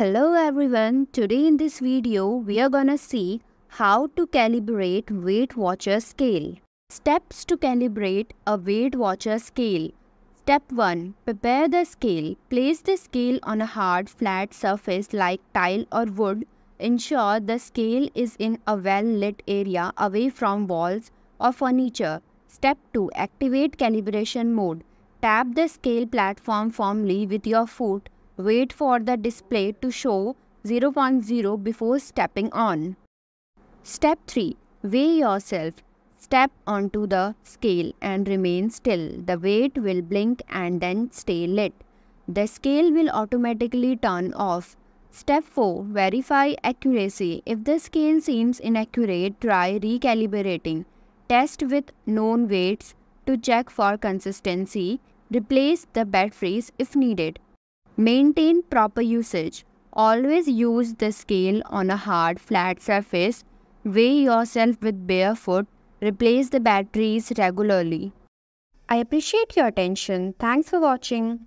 Hello everyone, today in this video we are gonna see how to calibrate Weight Watcher scale. Steps to calibrate a Weight Watcher scale. Step 1. Prepare the scale. Place the scale on a hard flat surface like tile or wood. Ensure the scale is in a well-lit area away from walls or furniture. Step 2. Activate calibration mode. Tap the scale platform firmly with your foot Wait for the display to show 0.0 before stepping on. Step 3. Weigh yourself. Step onto the scale and remain still. The weight will blink and then stay lit. The scale will automatically turn off. Step 4. Verify accuracy. If the scale seems inaccurate, try recalibrating. Test with known weights to check for consistency. Replace the batteries if needed. Maintain proper usage. Always use the scale on a hard, flat surface. Weigh yourself with bare foot. Replace the batteries regularly. I appreciate your attention. Thanks for watching.